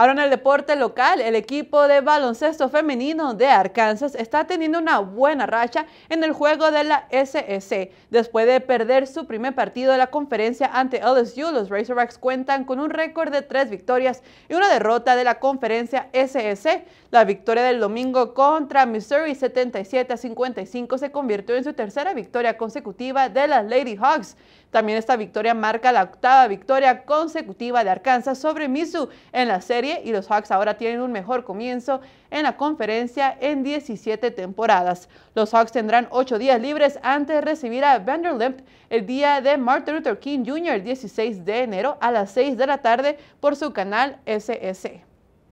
Ahora en el deporte local, el equipo de baloncesto femenino de Arkansas está teniendo una buena racha en el juego de la SEC. Después de perder su primer partido de la conferencia ante LSU, los Razorbacks cuentan con un récord de tres victorias y una derrota de la conferencia SEC. La victoria del domingo contra Missouri 77 55 se convirtió en su tercera victoria consecutiva de las Lady Hawks también esta victoria marca la octava victoria consecutiva de Arkansas sobre Mizzou en la serie y los Hawks ahora tienen un mejor comienzo en la conferencia en 17 temporadas. Los Hawks tendrán ocho días libres antes de recibir a Vanderbilt el día de Martin Luther King Jr. el 16 de enero a las 6 de la tarde por su canal SSE.